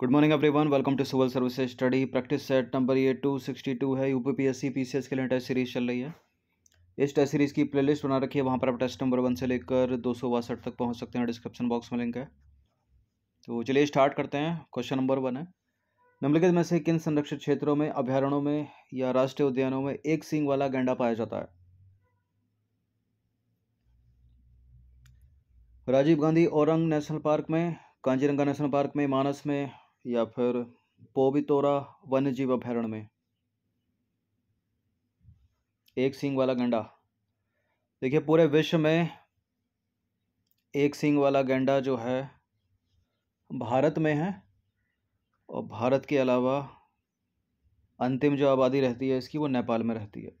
good morning everyone welcome to civil services study practice set number ये two sixty two है UPPSC PCS के लिए test series चल रही है इस टेस्ट सीरीज़ की प्लेलिस्ट बना रखी है वहाँ पर आप टेस्ट नंबर वन से लेकर दो तक पहुँच सकते हैं डिस्क्रिप्शन बॉक्स में लिंक है तो चलिए स्टार्ट करते हैं क्वेश्चन नंबर वन है निम्नलिखित में से किन संरक्षित क्षेत्रों में अभ्यारणों में या राष्ट्रीय उद्यानों में एक सींग वाला गेंडा पाया जाता है राजीव गांधी औरंग नेशनल पार्क में कांजीरंगा नेशनल पार्क में मानस में या फिर पोवितोरा वन्य जीव अभ्यारण में एक सींग वाला गंडा देखिए पूरे विश्व में एक सींग वाला गेंडा जो है भारत में है और भारत के अलावा अंतिम जो आबादी रहती है इसकी वो नेपाल में रहती है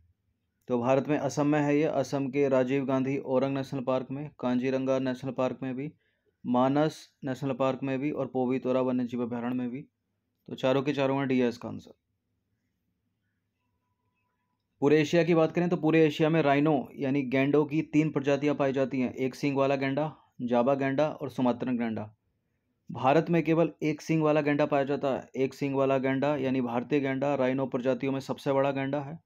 तो भारत में असम में है ये असम के राजीव गांधी औरंग नेशनल पार्क में कांजीरंगा नेशनल पार्क में भी मानस नेशनल पार्क में भी और पोवी तोरा वन्य जीव अभ्यारण्य में भी तो चारों के चारों में डी है इसका आंसर पूरे एशिया की बात करें तो पूरे एशिया में राइनो यानी गेंडो की तीन प्रजातियां पाई जाती हैं एक सिंग वाला गेंडा जाबा गेंडा और सुमात्रन गेंडा भारत में केवल एक सिंग वाला गेंडा पाया जाता है एक सिंग वाला गेंडा यानी भारतीय गेंडा राइनो प्रजातियों में सबसे बड़ा गेंडा है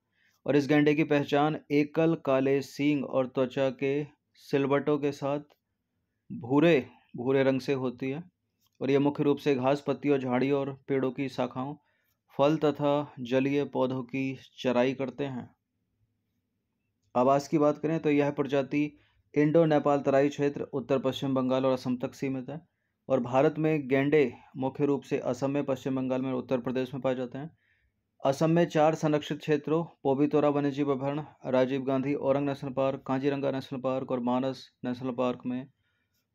और इस गेंडे की पहचान एकल काले सिंग और त्वचा के सिलबटों के साथ भूरे भूरे रंग से होती है और यह मुख्य रूप से घास पत्ती और झाड़ियों और पेड़ों की शाखाओं फल तथा जलीय पौधों की चराई करते हैं आवास की बात करें तो यह प्रजाति इंडो नेपाल तराई क्षेत्र उत्तर पश्चिम बंगाल और असम तक सीमित है और भारत में गेंडे मुख्य रूप से असम में पश्चिम बंगाल में और उत्तर प्रदेश में पाए जाते हैं असम में चार संरक्षित क्षेत्रों पोबीतोरा वन्यजीव अभ्यारण्य Rajiv Gandhi Orang national park Kaziranga national park और मानस नेशनल पार्क में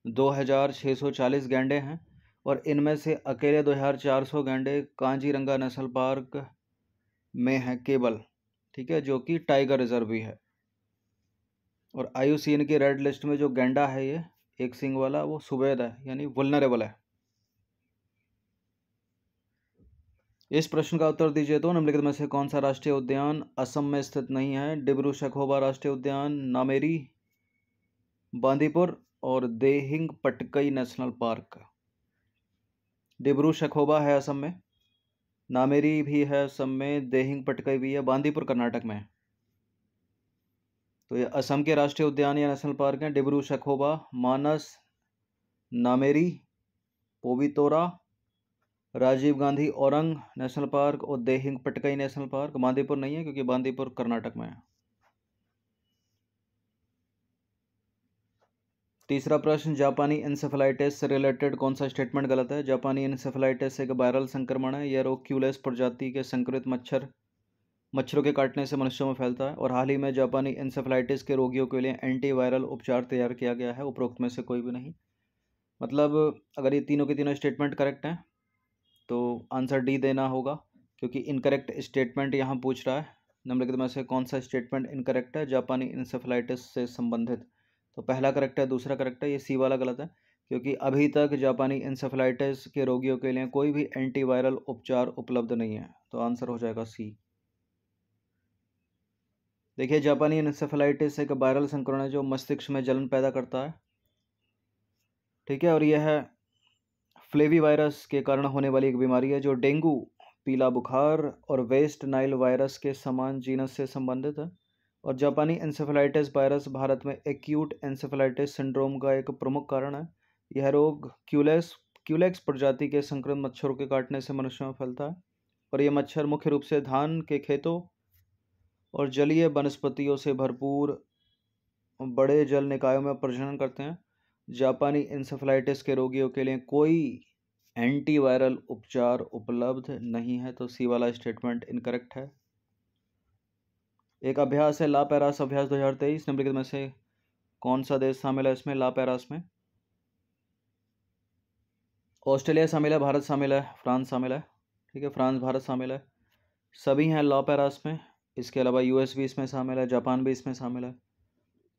2640 गैंडे हैं और इनमें से अकेले 2400 गैंडे कांजीरंगा नेशनल पार्क में हैं केवल ठीक है जो कि टाइगर रिजर्व भी है और आयुसीन की रेड लिस्ट में जो गैंडा है ये एक सिंग वाला वो सुबेद है यानी वुलनरेबल है इस प्रश्न का उत्तर दीजिए तो निम्नलिखित में से कौन सा राष्ट्रीय उद्यान असम में स्थित नहीं है डिब्रू शखोबा राष्ट्रीय उद्यान नामेरी बांदीपुर और देहिंग पटकई नेशनल पार्क डिब्रू शखोबा है असम में नामेरी भी है असम में देहिंग पटकई भी है बांदीपुर कर्नाटक में तो ये असम के राष्ट्रीय उद्यान या नेशनल पार्क हैं डिब्रू शखोबा मानस नामेरी पोवितोरा राजीव गांधी औरंग नेशनल पार्क और देहिंग पटकई नेशनल पार्क बांदीपुर नहीं है क्योंकि बांदीपुर कर्नाटक में है तीसरा प्रश्न जापानी इंसेफेलाइटिस से रिलेटेड कौन सा स्टेटमेंट गलत है जापानी इंसेफेलाइटिस एक वायरल संक्रमण है यह रोग क्यूलेस प्रजाति के संक्रमित मच्छर मच्छरों के काटने से मनुष्यों में फैलता है और हाल ही में जापानी इंसेफेलाइटिस के रोगियों के लिए एंटी वायरल उपचार तैयार किया गया है उपरोक्त में से कोई भी नहीं मतलब अगर ये तीनों के तीनों स्टेटमेंट करेक्ट हैं तो आंसर डी देना होगा क्योंकि इनकरेक्ट स्टेटमेंट यहाँ पूछ रहा है निम्नलिखित में से कौन सा स्टेटमेंट इनकरेक्ट है जापानी इंसेफेलाइटिस से संबंधित तो पहला करेक्ट है दूसरा करेक्ट है ये सी वाला गलत है क्योंकि अभी तक जापानी इंसेफ्लाइटिस के रोगियों के लिए कोई भी एंटीवायरल उपचार उपलब्ध नहीं है तो आंसर हो जाएगा सी देखिए जापानी इंसेफ्लाइटिस एक वायरल संक्रमण है जो मस्तिष्क में जलन पैदा करता है ठीक है और यह है फ्लेवी वायरस के कारण होने वाली एक बीमारी है जो डेंगू पीला बुखार और वेस्ट नाइल वायरस के समान जीनस से संबंधित है और जापानी एंसेफेलाइटिस वायरस भारत में एक्यूट एंसेफेलाइटिस सिंड्रोम का एक प्रमुख कारण है यह रोग क्यूलेस क्यूलेक्स प्रजाति के संक्रमित मच्छरों के काटने से मनुष्यों में फैलता है और ये मच्छर मुख्य रूप से धान के खेतों और जलीय वनस्पतियों से भरपूर बड़े जल निकायों में प्रजनन करते हैं जापानी इंसेफ्लाइटिस के रोगियों के लिए कोई एंटीवायरल उपचार उपलब्ध नहीं है तो सी वाला स्टेटमेंट इनकरेक्ट है एक अभ्यास है ला पैरास अभ्यास दो हज़ार तेईस निम्नलिखित में से कौन सा देश शामिल है इसमें ला पैरास में ऑस्ट्रेलिया शामिल है भारत शामिल है फ्रांस शामिल है ठीक है फ्रांस भारत शामिल है सभी हैं ला पैरास में इसके अलावा यूएस भी इसमें शामिल है जापान भी इसमें शामिल है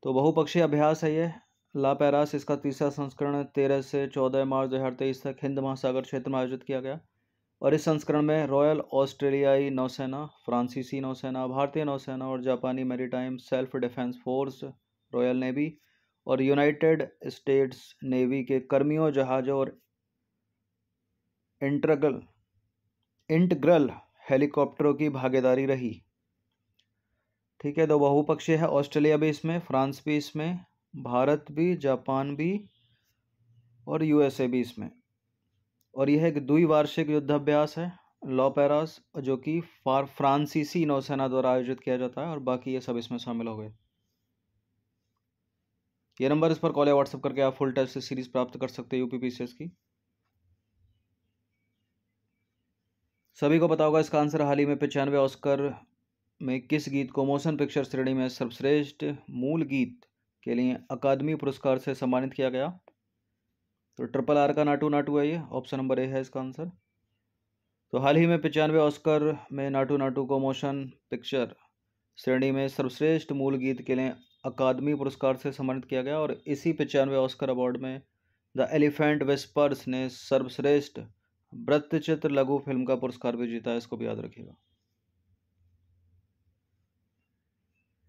तो बहुपक्षीय अभ्यास है ये ला पैरास इसका तीसरा संस्करण तेरह से चौदह मार्च दो हज़ार तेईस तक हिंद महासागर क्षेत्र में आयोजित किया गया और इस संस्करण में रॉयल ऑस्ट्रेलियाई नौसेना फ्रांसीसी नौसेना भारतीय नौसेना और जापानी maritime self defence force royal navy और यूनाइटेड स्टेट्स नेवी के कर्मियों जहाज़ों और इंटरगल इंटग्रल हेलीकॉप्टरों की भागीदारी रही ठीक है तो बहुपक्षीय है ऑस्ट्रेलिया भी इसमें फ्रांस भी इसमें भारत भी जापान भी और यूएसए भी इसमें और यह एक द्विवार्षिक युद्धाभ्यास है लॉपेरास जो कि फार फ्रांसीसी नौसेना द्वारा आयोजित किया जाता है और बाकी ये सब इसमें शामिल हो गए ये नंबर इस पर कॉल या व्हाट्सअप करके आप फुल टेस्ट सीरीज प्राप्त कर सकते हैं यूपीपीसीएस की सभी को पता होगा इसका आंसर हाल ही में पचानवे ऑस्कर में किस गीत को मोशन पिक्चर श्रेणी में सर्वश्रेष्ठ मूल गीत के लिए अकादमी पुरस्कार से सम्मानित किया गया तो ट्रिपल आर का नाटू नाटू है ये ऑप्शन नंबर ए है इसका आंसर तो हाल ही में पचानवे ऑस्कर में नाटू नाटू को मोशन पिक्चर श्रेणी में सर्वश्रेष्ठ मूल गीत के लिए अकादमी पुरस्कार से सम्मानित किया गया और इसी पचानवे ऑस्कर अवार्ड में द एलिफेंट वेस्पर्स ने सर्वश्रेष्ठ वृत्तचित्र लघु फिल्म का पुरस्कार भी जीता है इसको भी याद रखिएगा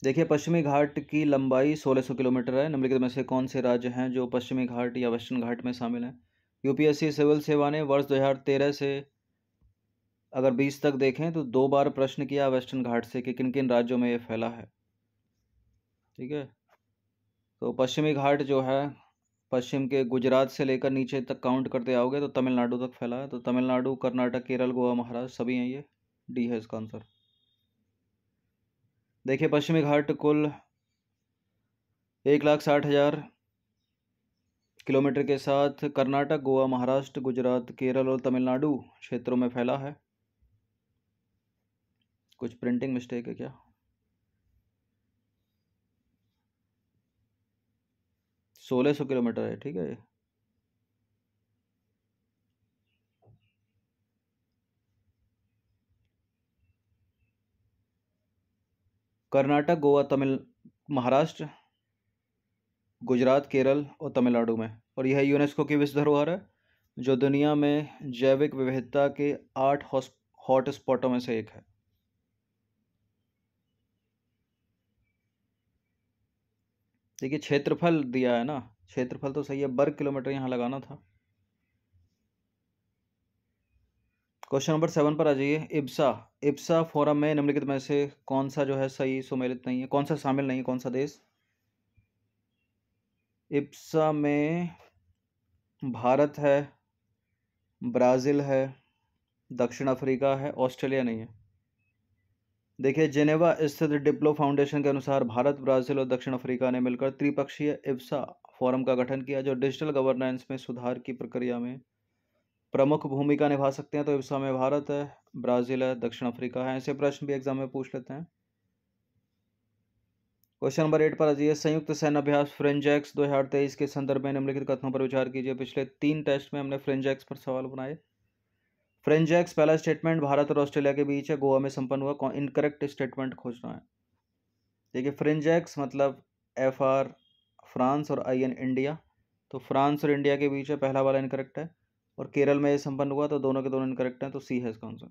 देखिए पश्चिमी घाट की लंबाई 1600 किलोमीटर है निम्नलिखित में से कौन से राज्य हैं जो पश्चिमी घाट या वेस्टर्न घाट में शामिल हैं यूपीएससी सिविल सेवा ने वर्ष 2013 से अगर 20 तक देखें तो दो बार प्रश्न किया वेस्टर्न घाट से कि किन किन राज्यों में ये फैला है ठीक है तो पश्चिमी घाट जो है पश्चिम के गुजरात से लेकर नीचे तक काउंट करते आओगे तो तमिलनाडु तक फैला है तो तमिलनाडु कर्नाटक केरल गोवा महाराष्ट्र सभी हैं ये डी है इसका आंसर देखिए पश्चिमी घाट कुल एक लाख साठ हज़ार किलोमीटर के साथ कर्नाटक गोवा महाराष्ट्र गुजरात केरल और तमिलनाडु क्षेत्रों में फैला है कुछ प्रिंटिंग मिस्टेक है क्या सोलह सौ किलोमीटर है ठीक है ये कर्नाटक गोवा तमिल महाराष्ट्र गुजरात केरल और तमिलनाडु में और यह यूनेस्को की विश्व धरोहर है जो दुनिया में जैविक विविधता के आठ हॉटस्पॉटों में से एक है देखिए क्षेत्रफल दिया है ना क्षेत्रफल तो सही है वर्ग किलोमीटर यहाँ लगाना था क्वेश्चन नंबर सेवन पर आ जाइए इब्सा इब्सा फोरम में निम्नलिखित में से कौन सा जो है सही सुमेलित नहीं है कौन सा शामिल नहीं है कौन सा देश इब्सा में भारत है ब्राज़ील है दक्षिण अफ्रीका है ऑस्ट्रेलिया नहीं है देखिए जेनेवा स्थित डिप्लो फाउंडेशन के अनुसार भारत ब्राज़ील और दक्षिण अफ्रीका ने मिलकर त्रिपक्षीय इब्सा फोरम का गठन किया जो डिजिटल गवर्नेंस में सुधार की प्रक्रिया में प्रमुख भूमिका निभा सकते हैं तो इस समय भारत है ब्राज़ील है दक्षिण अफ्रीका है ऐसे प्रश्न भी एग्जाम में पूछ लेते हैं क्वेश्चन नंबर एट पर अजीय संयुक्त सैन्य अभ्यास फ्रेंजैक्स तेईस के संदर्भ में निम्नलिखित कथनों पर विचार कीजिए पिछले तीन टेस्ट में हमने फ्रेंजैक्स पर सवाल बनाए फ्रेंजैक्स पहला स्टेटमेंट भारत और ऑस्ट्रेलिया के बीच है गोवा में संपन्न हुआ इनकरेक्ट स्टेटमेंट खोजना है देखिए फ्रेंजैक्स मतलब एफ आर फ्रांस और आई एन इंडिया तो फ्रांस और इंडिया के बीच है पहला वाला इनकरेक्ट है और केरल में ये संपन्न हुआ तो दोनों के दोनों इनकरेक्ट हैं तो सी है इसका आंसर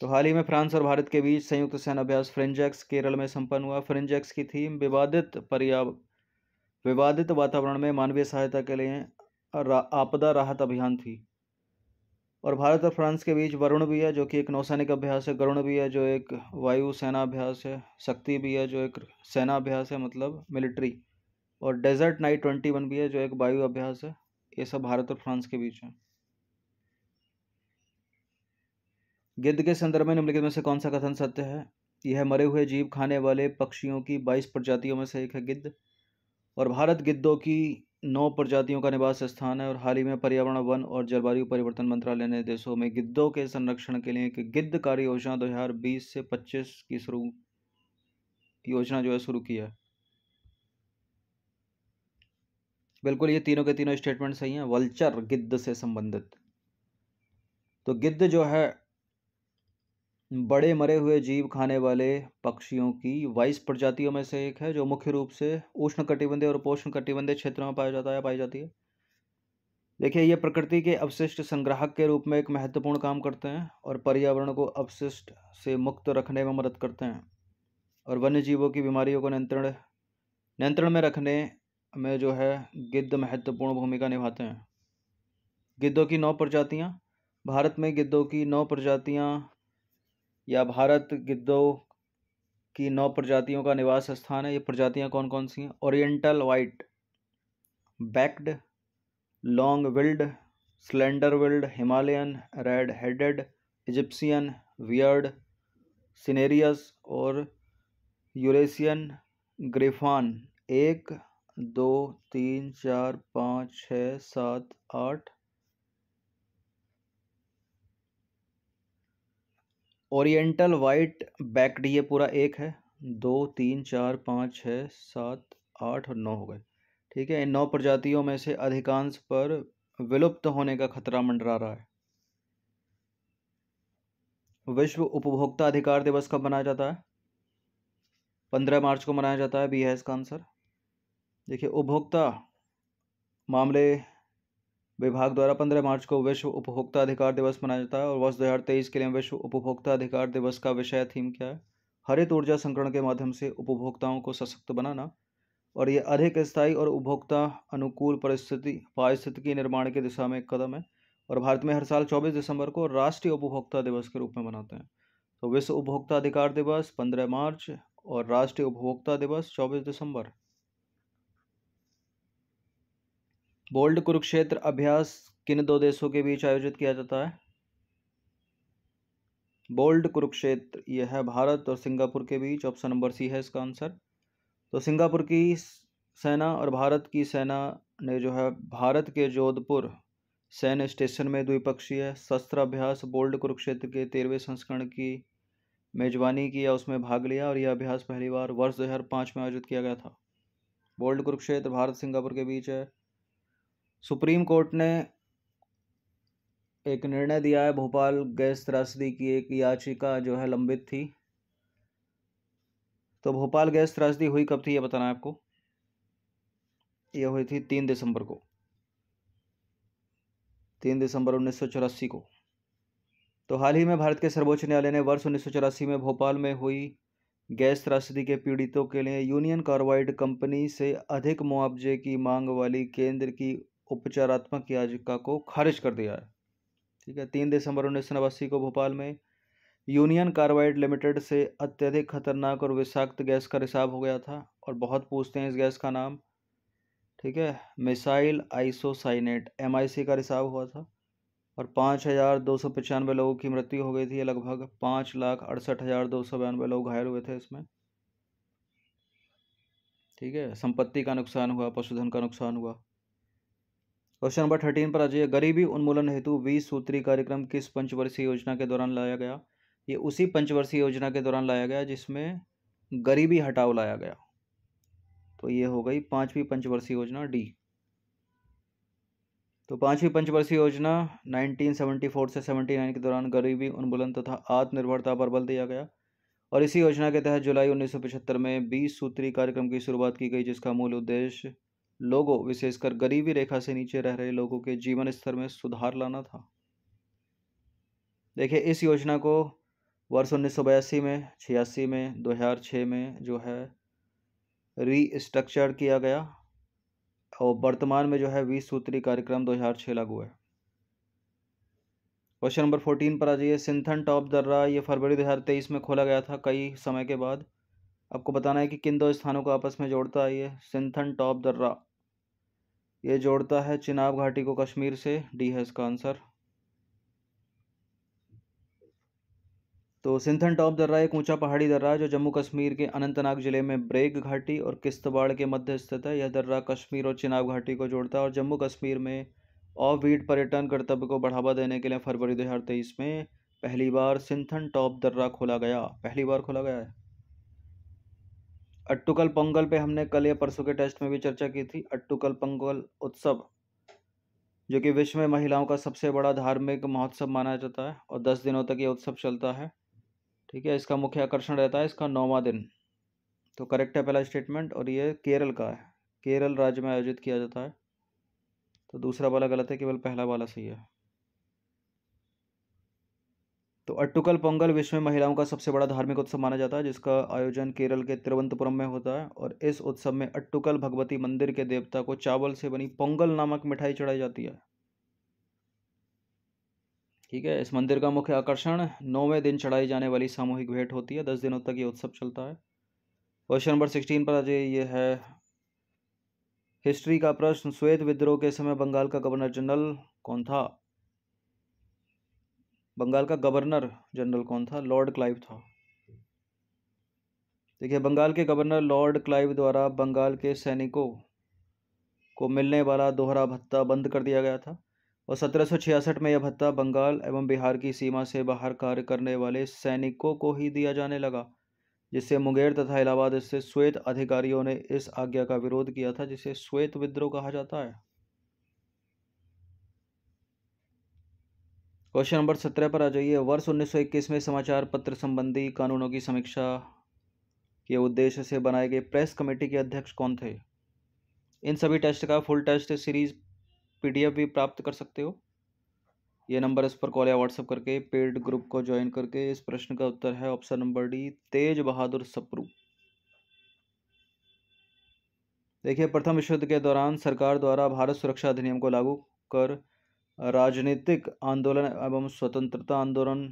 तो हाल ही में फ्रांस और भारत के बीच संयुक्त सैन्य अभ्यास फ्रेंजेक्स केरल में संपन्न हुआ फ्रेंजेक्स की थीम विवादित पर्याव विवादित वातावरण में मानवीय सहायता के लिए आपदा राहत अभियान थी और भारत और फ्रांस के बीच वरुण भी है जो कि एक नौसैनिक अभ्यास है गरुण भी है जो एक वायु सेना अभ्यास है शक्ति भी है जो एक सेना अभ्यास है मतलब मिलिट्री और डेजर्ट नाइट ट्वेंटी वन भी है जो एक वायु अभ्यास है ये सब भारत और फ्रांस के बीच में गिद्ध के संदर्भ में निम्नलिखित में से कौन सा कथन सत्य है यह मरे हुए जीव खाने वाले पक्षियों की बाईस प्रजातियों में से एक है गिद्ध और भारत गिद्धों की नौ प्रजातियों का निवास स्थान है और हाल ही में पर्यावरण वन और जलवायु परिवर्तन मंत्रालय ने देशों में गिद्धों के संरक्षण के लिए एक गिद्ध कार्य योजना दो हजार बीस से पच्चीस की शुरू योजना जो है शुरू की है बिल्कुल ये तीनों के तीनों स्टेटमेंट सही हैं वल्चर गिद्ध से संबंधित तो गिद्ध जो है बड़े मरे हुए जीव खाने वाले पक्षियों की वाइस प्रजातियों में से एक है जो मुख्य रूप से उष्ण कटिबंधीय और उपोष्ण कटिबंधीय क्षेत्रों में पाया जाता है पाई जाती है देखिए ये प्रकृति के अवशिष्ट संग्राहक के रूप में एक महत्वपूर्ण काम करते हैं और पर्यावरण को अवशिष्ट से मुक्त रखने में मदद करते हैं और वन्य जीवों की बीमारियों को नियंत्रण नियंत्रण में रखने में जो है गिद्ध महत्वपूर्ण भूमिका निभाते हैं गिद्धों की नौ प्रजातियाँ भारत में गिद्धों की नौ प्रजातियाँ या भारत गिद्धों की नौ प्रजातियों का निवास स्थान है ये प्रजातियाँ कौन कौन सी हैं oriental white backed long billed slender billed Himalayan red headed Egyptian वियर्ड सिनेरियस और यूरेशियन ग्रिफान एक दो तीन चार पाँच छ सात आठ ओरिएंटल वाइट बैकड ये पूरा एक है दो तीन चार पाँच छ सात आठ और नौ हो गए ठीक है इन नौ प्रजातियों में से अधिकांश पर विलुप्त होने का खतरा मंडरा रहा है विश्व उपभोक्ता अधिकार दिवस कब मनाया जाता है पंद्रह मार्च को मनाया जाता है बी है इसका आंसर देखिए उपभोक्ता मामले विभाग द्वारा पंद्रह मार्च को विश्व उपभोक्ता अधिकार दिवस मनाया जाता है और वर्ष दो हज़ार तेईस के लिए विश्व उपभोक्ता अधिकार दिवस का विषय थीम क्या है हरित ऊर्जा संकरण के माध्यम से उपभोक्ताओं को सशक्त बनाना और ये अधिक स्थायी और उपभोक्ता अनुकूल परिस्थिति पारिस्थितिकी निर्माण की दिशा में एक कदम है और भारत में हर साल चौबीस दिसंबर को राष्ट्रीय उपभोक्ता दिवस के रूप में मनाते हैं तो विश्व उपभोक्ता अधिकार दिवस पंद्रह मार्च और राष्ट्रीय उपभोक्ता दिवस चौबीस दिसंबर बोल्ड कुरुक्षेत्र अभ्यास किन दो देशों के बीच आयोजित किया जाता है बोल्ड कुरुक्षेत्र यह है भारत और सिंगापुर के बीच ऑप्शन नंबर सी है इसका आंसर तो सिंगापुर की सेना और भारत की सेना ने जो है भारत के जोधपुर सैन्य स्टेशन में द्विपक्षीय शस्त्र अभ्यास बोल्ड कुरुक्षेत्र के तेरहवें संस्करण की मेजबानी की या उसमें भाग लिया और यह अभ्यास पहली बार वर्ष दो में आयोजित किया गया था बोल्ड कुरुक्षेत्र भारत सिंगापुर के बीच है सुप्रीम कोर्ट ने एक निर्णय दिया है भोपाल गैस त्रासदी की एक याचिका जो है लंबित थी तो भोपाल गैस त्रासदी हुई कब थी ये बताना आपको ये हुई थी तीन दिसंबर को तीन दिसंबर उन्नीस को तो हाल ही में भारत के सर्वोच्च न्यायालय ने वर्ष उन्नीस में भोपाल में हुई गैस त्रासदी के पीड़ितों के लिए यूनियन कार्बाइड कंपनी से अधिक मुआवजे की मांग वाली केंद्र की उपचारात्मक याचिका को खारिज कर दिया है ठीक है तीन दिसंबर उन्नीस सौ नवासी को भोपाल में यूनियन कार्बाइड लिमिटेड से अत्यधिक खतरनाक और विषाक्त गैस का रिसाव हो गया था और बहुत पूछते हैं इस गैस का नाम ठीक है मिसाइल आइसोसाइनेट एम का रिसाव हुआ था और पाँच हज़ार दो सौ पचानवे लोगों की मृत्यु हो गई थी लगभग पाँच लाख अड़सठ हज़ार दो सौ बयानवे लोग घायल हुए थे इसमें ठीक है संपत्ति का नुकसान हुआ पशुधन का नुकसान हुआ क्वेश्चन नंबर थर्टीन पर आ जाइए गरीबी उन्मूलन हेतु बीस सूत्री कार्यक्रम किस पंचवर्षीय योजना के दौरान लाया गया ये उसी पंचवर्षीय योजना के दौरान लाया गया जिसमें गरीबी हटाओ लाया गया तो ये हो गई पांचवी पंचवर्षीय योजना डी तो पांचवी पंचवर्षीय योजना 1974 से 79 के दौरान गरीबी उन्मूलन तथा तो आत्मनिर्भरता पर बल दिया गया और इसी योजना के तहत जुलाई 1975 में 20 सूत्री कार्यक्रम की शुरुआत की गई जिसका मूल उद्देश्य लोगों विशेषकर गरीबी रेखा से नीचे रह रहे लोगों के जीवन स्तर में सुधार लाना था देखिए इस योजना को वर्ष उन्नीस में छियासी में 2006 में जो है रीस्ट्रक्चर किया गया और वर्तमान में जो है बीस सूत्री कार्यक्रम 2006 लागू है क्वेश्चन नंबर फोर्टीन पर आ जाइए सिंथन टॉप दर्रा ये फरवरी 2023 में खोला गया था कई समय के बाद आपको बताना है कि किन दो स्थानों को आपस में जोड़ता है ये सिंथन टॉप दर्रा ये जोड़ता है चिनाब घाटी को कश्मीर से डी है इसका आंसर तो सिंथन टॉप दर्रा एक ऊंचा पहाड़ी दर्रा है जो जम्मू कश्मीर के अनंतनाग जिले में ब्रेक घाटी और किश्तवाड़ के मध्य स्थित है यह दर्रा कश्मीर और चिनाब घाटी को जोड़ता है और जम्मू कश्मीर में वीट पर्यटन कर्तव्य को बढ़ावा देने के लिए फरवरी दो में पहली बार सिंथन टॉप दर्रा खोला गया पहली बार खोला गया है अट्टुकल पोंगल पे हमने कल या परसों के टेस्ट में भी चर्चा की थी अट्टुकल पोंगल उत्सव जो कि विश्व में महिलाओं का सबसे बड़ा धार्मिक महोत्सव माना जाता है और दस दिनों तक ये उत्सव चलता है ठीक है इसका मुख्य आकर्षण रहता है इसका नौवा दिन तो करेक्ट है पहला स्टेटमेंट और ये केरल का है केरल राज्य में आयोजित किया जाता है तो दूसरा वाला गलत है केवल पहला वाला सही है तो अट्टुकल पोंगल विश्व में महिलाओं का सबसे बड़ा धार्मिक उत्सव माना जाता है जिसका आयोजन केरल के तिरुवनंतपुरम में होता है और इस उत्सव में अट्टुकल भगवती मंदिर के देवता को चावल से बनी पोंगल नामक मिठाई चढ़ाई जाती है ठीक है इस मंदिर का मुख्य आकर्षण नौवें दिन चढ़ाई जाने वाली सामूहिक भेंट होती है दस दिनों तक ये उत्सव चलता है क्वेश्चन नंबर सिक्सटीन पर आज ये है हिस्ट्री का प्रश्न श्वेत विद्रोह के समय बंगाल का गवर्नर जनरल कौन था बंगाल का गवर्नर जनरल कौन था लॉर्ड क्लाइव था देखिए बंगाल के गवर्नर लॉर्ड क्लाइव द्वारा बंगाल के सैनिकों को मिलने वाला दोहरा भत्ता बंद कर दिया गया था और 1766 में यह भत्ता बंगाल एवं बिहार की सीमा से बाहर कार्य करने वाले सैनिकों को ही दिया जाने लगा जिससे मुंगेर तथा इलाहाबाद से श्वेत अधिकारियों ने इस आज्ञा का विरोध किया था जिसे श्वेत विद्रोह कहा जाता है क्वेश्चन नंबर सत्रह पर आ जाइए वर्ष 1921 में समाचार पत्र संबंधी कानूनों की समीक्षा के उद्देश्य से बनाए गए प्रेस कमेटी के अध्यक्ष कौन थे इन सभी टेस्ट का फुल टेस्ट सीरीज पीडीएफ भी प्राप्त कर सकते हो ये नंबर इस पर कॉल या व्हाट्सअप करके पेड ग्रुप को ज्वाइन करके इस प्रश्न का उत्तर है option number D Tej Bahadur Sapru देखिए प्रथम विश्व युद्ध के दौरान सरकार द्वारा भारत सुरक्षा अधिनियम को लागू कर राजनीतिक आंदोलन एवं स्वतंत्रता आंदोलन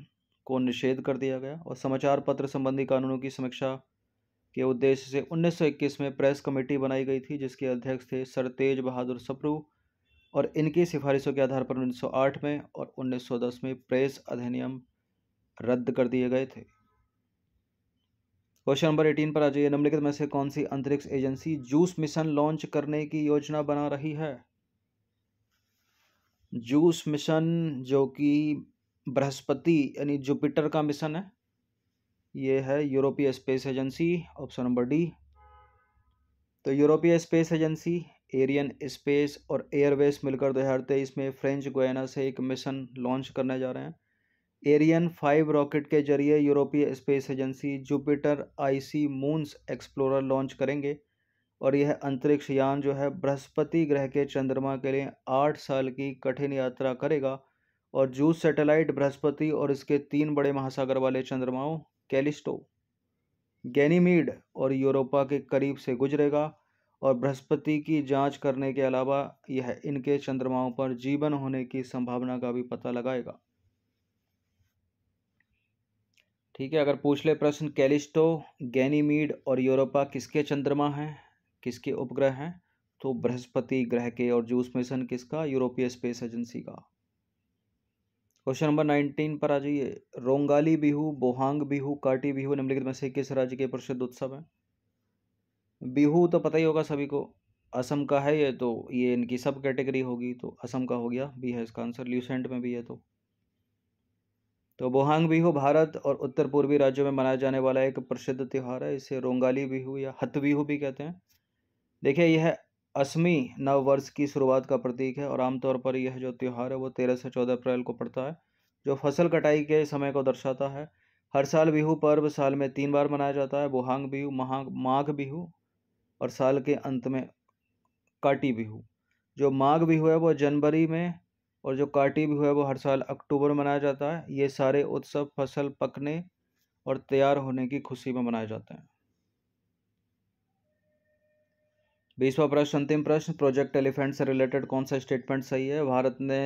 को निषेध कर दिया गया और समाचार पत्र संबंधी कानूनों की समीक्षा के उद्देश्य से 1921 में प्रेस कमेटी बनाई गई थी जिसके अध्यक्ष थे सर तेज बहादुर सप्रू और इनकी सिफारिशों के आधार पर 1908 में और 1910 में प्रेस अधिनियम रद्द कर दिए गए थे क्वेश्चन नंबर एटीन पर आ जाइए निम्नलिखित में से कौन सी अंतरिक्ष एजेंसी जूस मिशन लॉन्च करने की योजना बना रही है जूस मिशन जो कि बृहस्पति यानी जुपिटर का मिशन है ये है यूरोपीय space agency option number D तो यूरोपीय स्पेस एजेंसी एरियन स्पेस और एयरवेस मिलकर दो हज़ार तेईस में फ्रेंच गोयना से एक मिशन लॉन्च करने जा रहे हैं एरियन फाइव रॉकेट के जरिए यूरोपीय space agency Jupiter icy moons explorer launch करेंगे और यह अंतरिक्ष यान जो है बृहस्पति ग्रह के चंद्रमा के लिए आठ साल की कठिन यात्रा करेगा और जूस सैटेलाइट बृहस्पति और इसके तीन बड़े महासागर वाले चंद्रमाओं कैलिस्टो गैनीमीड और यूरोपा के करीब से गुजरेगा और बृहस्पति की जांच करने के अलावा यह इनके चंद्रमाओं पर जीवन होने की संभावना का भी पता लगाएगा ठीक है अगर पूछ ले प्रश्न कैलिस्टो गैनीमीड और यूरोपा किसके चंद्रमा हैं किसके उपग्रह हैं तो बृहस्पति ग्रह के और जूस मिशन किसका यूरोपीय स्पेस एजेंसी का क्वेश्चन नंबर नाइनटीन पर आ जाइए रोंगाली बिहू बोहांग बिहू काटी बिहू निम्नलिखित में से किस राज्य के प्रसिद्ध उत्सव है बिहू तो पता ही होगा सभी को असम का है ये तो ये इनकी सब कैटेगरी होगी तो असम का हो गया भी है इसका आंसर ल्यूसेंट में भी है तो तो बोहांग बिहू भारत और उत्तर पूर्वी राज्यों में मनाया जाने वाला एक प्रसिद्ध त्यौहार है इसे रोंगाली बिहू या हथ बिहू भी कहते हैं देखिए यह असमी नव वर्ष की शुरुआत का प्रतीक है और आमतौर पर यह जो त्यौहार है वो तेरह से चौदह अप्रैल को पड़ता है जो फसल कटाई के समय को दर्शाता है हर साल बिहू पर्व साल में तीन बार मनाया जाता है बुहांग बिहू महांग माघ बिहू और साल के अंत में काटी बिहू जो माघ बिहू है वो जनवरी में और जो काटी बिहू है वो हर साल अक्टूबर में मनाया जाता है ये सारे उत्सव फसल पकने और तैयार होने की खुशी में मनाए जाते हैं बीसवा प्रश्न अंतिम प्रश्न प्रोजेक्ट एलिफेंट से रिलेटेड कौन सा स्टेटमेंट सही है भारत ने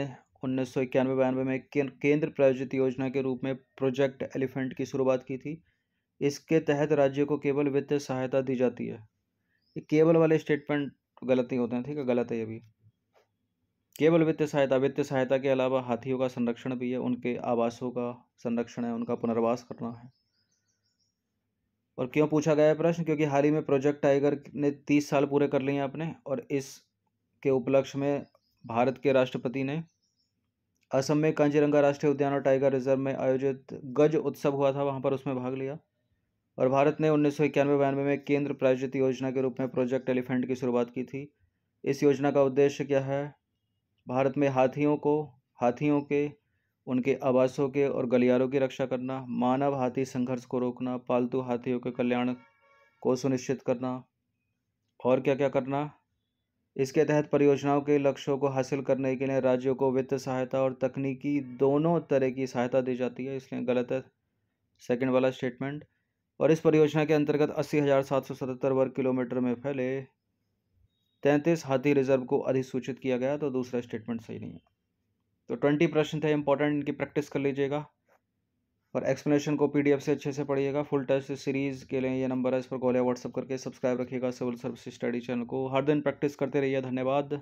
उन्नीस सौ इक्यानवे बयानवे में केंद्र प्रायोजित योजना के रूप में प्रोजेक्ट एलिफेंट की शुरुआत की थी इसके तहत राज्य को केवल वित्तीय सहायता दी जाती है ये केवल वाले स्टेटमेंट गलत नहीं होते हैं ठीक है गलत है ये भी केवल वित्तीय सहायता वित्तीय सहायता के अलावा हाथियों का संरक्षण भी है उनके आवासों का संरक्षण है उनका पुनर्वास करना है और क्यों पूछा गया है प्रश्न क्योंकि हाल ही में प्रोजेक्ट टाइगर ने तीस साल पूरे कर लिए अपने और इस के उपलक्ष्य में भारत के राष्ट्रपति ने असम में कांजीरंगा राष्ट्रीय उद्यान और टाइगर रिजर्व में आयोजित गज उत्सव हुआ था वहाँ पर उसमें भाग लिया और भारत ने उन्नीस सौ इक्यानवे बयानवे में केंद्र प्रायोजित योजना के रूप में प्रोजेक्ट एलिफेंट की शुरुआत की थी इस योजना का उद्देश्य क्या है भारत में हाथियों को हाथियों के उनके आवासों के और गलियारों की रक्षा करना मानव हाथी संघर्ष को रोकना पालतू हाथियों के कल्याण को सुनिश्चित करना और क्या क्या करना इसके तहत परियोजनाओं के लक्ष्यों को हासिल करने के लिए राज्यों को वित्त सहायता और तकनीकी दोनों तरह की सहायता दी जाती है इसलिए गलत है सेकंड वाला स्टेटमेंट और इस परियोजना के अंतर्गत अस्सी हज़ार सात सौ सतहत्तर वर्ग किलोमीटर में फैले तैंतीस हाथी रिजर्व को अधिसूचित किया गया तो दूसरा स्टेटमेंट सही नहीं है तो ट्वेंटी प्रश्न थे इंपॉर्टेंट इनकी प्रैक्टिस कर लीजिएगा और एक्सप्लेनेशन को पीडीएफ से अच्छे से पढ़िएगा फुल टेस्ट सीरीज़ के लिए ये नंबर है इस पर कॉल या व्हाट्सअप करके सब्सक्राइब रखिएगा सिविल सर्विस स्टडी चैनल को हर दिन प्रैक्टिस करते रहिए धन्यवाद